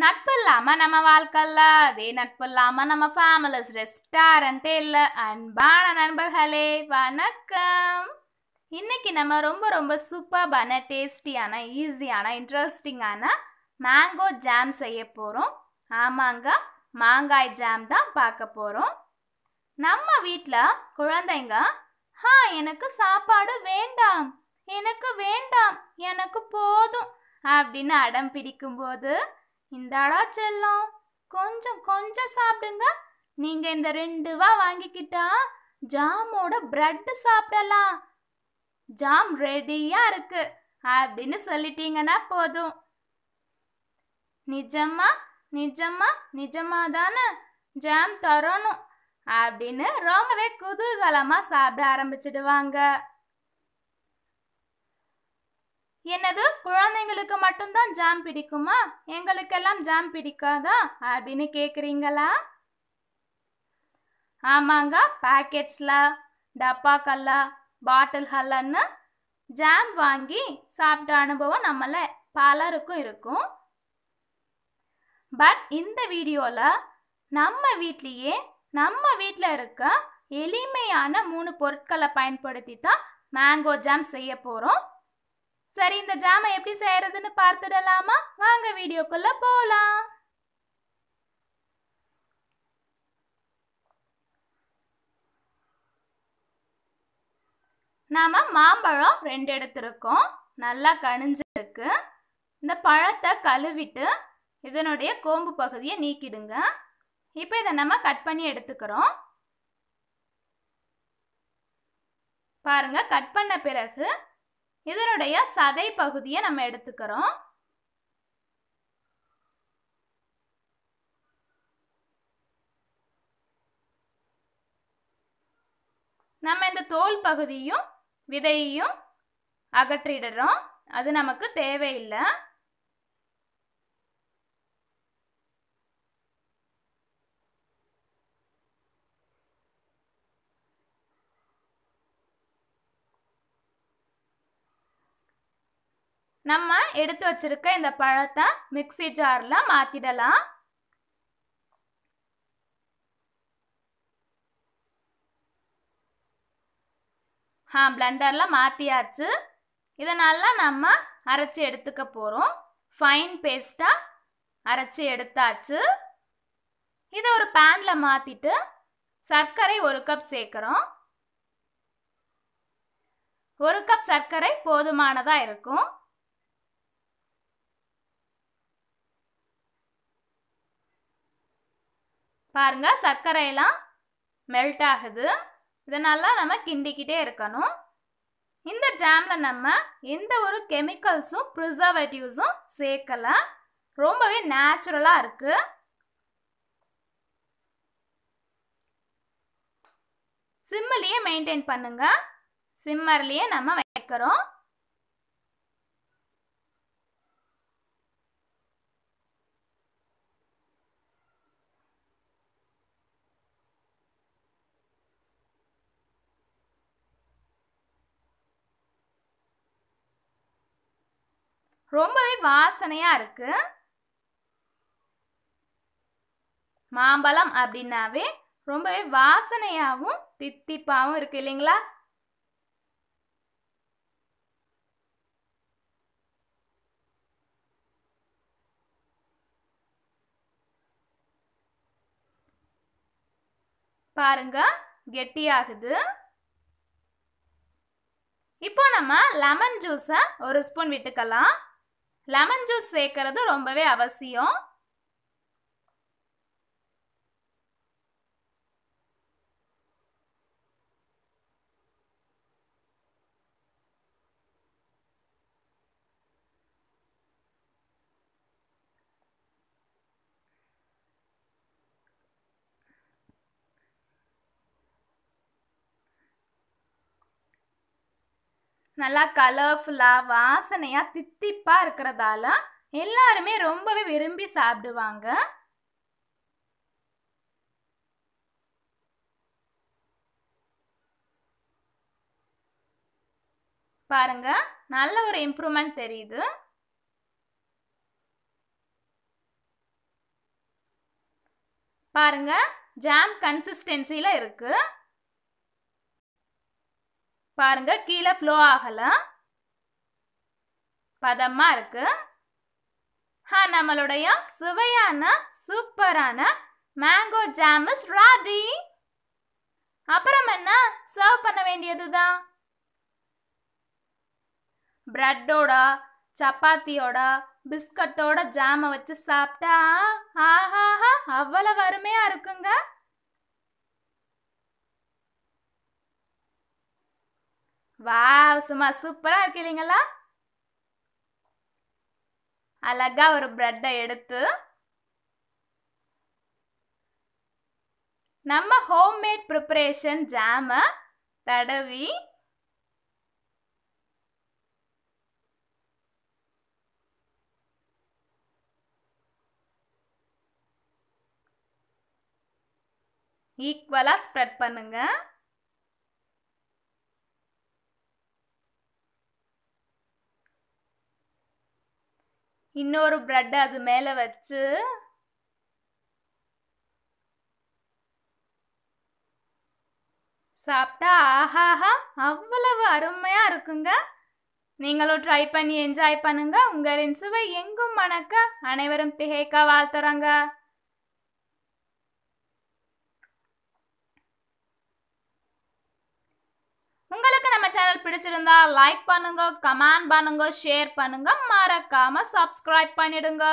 நட்பு இல்லாம நம்ம வாழ்க்கை அதே நட்பு இல்லாம நம்ம ஃபேமிலிஸ் ரெஸ்டாரண்டே இல்ல அன்பான நண்பர்களே வணக்கம் இன்னைக்கு நம்ம ரொம்ப ரொம்ப சூப்பர்பான டேஸ்டியான ஈஸியான இன்ட்ரெஸ்டிங்கான மேங்கோ ஜாம் செய்ய போகிறோம் ஆமாங்க மாங்காய் ஜாம் தான் பார்க்க போகிறோம் நம்ம வீட்டில் குழந்தைங்க ஹா எனக்கு சாப்பாடு வேண்டாம் எனக்கு வேண்டாம் எனக்கு போதும் அப்படின்னு அடம் பிடிக்கும்போது இந்தாடா செல்லம் கொஞ்சம் கொஞ்சம் சாப்பிடுங்க நீங்க இந்த ரெண்டு வா வாங்கிக்கிட்டா ஜாமோட பிரெட் சாப்பிடலாம் ஜாம் ரெடியா இருக்கு அப்படின்னு சொல்லிட்டீங்கன்னா போதும் நிஜமா நிஜமா நிஜமா தானே ஜாம் தரணும் அப்படின்னு ரொம்பவே குதூகலமாக சாப்பிட ஆரம்பிச்சிடுவாங்க என்னது குழந்தைங்களுக்கு மட்டும்தான் ஜாம் பிடிக்குமா எங்களுக்கெல்லாம் ஜாம் பிடிக்காதா அப்படின்னு கேட்குறீங்களா ஆமாங்க பேக்கெட்ஸில் டப்பாக்கல்ல பாட்டில்கள்லன்னு ஜாம் வாங்கி சாப்பிட்ட அனுபவம் நம்மள பலருக்கும் இருக்கும் பட் இந்த வீடியோவில் நம்ம வீட்லேயே நம்ம வீட்டில் இருக்க எளிமையான மூணு பொருட்களை பயன்படுத்தி தான் மேங்கோ ஜாம் செய்ய போகிறோம் சரி இந்த ஜாம எப்படி செய்யறதுன்னு பார்த்துடலாமா வாங்க வீடியோக்குள்ள போகலாம் நாம் மாம்பழம் ரெண்டு எடுத்திருக்கோம் நல்லா கணிஞ்சிருக்கு இந்த பழத்தை கழுவிட்டு இதனுடைய கோம்பு பகுதியை நீக்கிடுங்க இப்போ இதை நம்ம கட் பண்ணி எடுத்துக்கிறோம் பாருங்க கட் பண்ண பிறகு இதனுடைய சதை பகுதியை நம்ம எடுத்துக்கிறோம் நம்ம இந்த தோல் பகுதியும் விதையையும் அகற்றிடுறோம் அது நமக்கு தேவையில்லை நம்ம எடுத்து வச்சிருக்க இந்த பழத்தை மிக்சி ஜாரில் மாற்றிடலாம் ஆ பிளண்டரில் மாற்றியாச்சு இதனால் நம்ம அரைச்சி எடுத்துக்க போகிறோம் ஃபைன் பேஸ்ட்டாக அரைச்சி எடுத்தாச்சு இதை ஒரு பேனில் மாற்றிட்டு சர்க்கரை ஒரு கப் சேர்க்குறோம் ஒரு கப் சர்க்கரை போதுமானதாக இருக்கும் பாருங்க சர்க்கரையெல்லாம் மெல்ட் ஆகுது இதனால் நம்ம கிண்டிக்கிட்டே இருக்கணும் இந்த ஜாமில் நம்ம எந்த ஒரு கெமிக்கல்ஸும் ப்ரிசர்வேட்டிவ்ஸும் சேர்க்கலை ரொம்பவே நேச்சுரலாக இருக்குது சிம்மலேயே மெயின்டைன் பண்ணுங்கள் சிம்மர்லேயே நம்ம வைக்கிறோம் ரொம்பவே வாசனையா இருக்கு மாம்பழம் அப்படின்னாவே ரொம்பவே வாசனையாவும் தித்திப்பாவும் இருக்கு இல்லைங்களா பாருங்க கெட்டியாகுது இப்போ நம்ம லெமன் ஜூஸை ஒரு ஸ்பூன் விட்டுக்கலாம் லெமன் ஜூஸ் சேர்க்கறது ரொம்பவே அவசியம் நல்லா கலர்ஃபுல்லாக வாசனையாக தித்திப்பாக இருக்கிறதால எல்லாருமே ரொம்பவே விரும்பி சாப்பிடுவாங்க பாருங்க நல்ல ஒரு இம்ப்ரூவ்மெண்ட் தெரியுது பாருங்க ஜாம் கன்சிஸ்டன்சியில் இருக்குது பாருங்க கீழே ஃப்ளோ ஆகல பதமாக இருக்கு ஆ நம்மளுடைய சுவையான சூப்பரான மேங்கோ ஜாம் இஸ் ராடி அப்புறம் என்ன சர்வ் பண்ண வேண்டியது தான் பிரெட்டோட சப்பாத்தியோட பிஸ்கட்டோட ஜாமை வச்சு சாப்பிட்டா ஆஹாஹா அவ்வளவு அருமையாக இருக்குங்க வாவ் சும்மா சூப்பராக இருக்கு இல்லைங்களா அழகா ஒரு பிரெட்டை எடுத்து நம்ம ஹோம்மேட் ப்ரிப்பரேஷன் ஜாமை தடவி ஈக்குவலாக ஸ்ப்ரெட் பண்ணுங்கள் இன்னொரு பிரெட் அது மேலே வச்சு சாப்பிட்டா ஆஹாஹா அவ்வளவு அருமையாக இருக்குங்க நீங்களும் ட்ரை பண்ணி என்ஜாய் பண்ணுங்க உங்களின் சுவை எங்கும் மணக்க அனைவரும் திகைக்க வாழ்த்துறாங்க பிடிச்சிருந்தா லைக் பண்ணுங்க கமெண்ட் பண்ணுங்க ஷேர் பண்ணுங்க மறக்காம சப்ஸ்கிரைப் பண்ணிடுங்க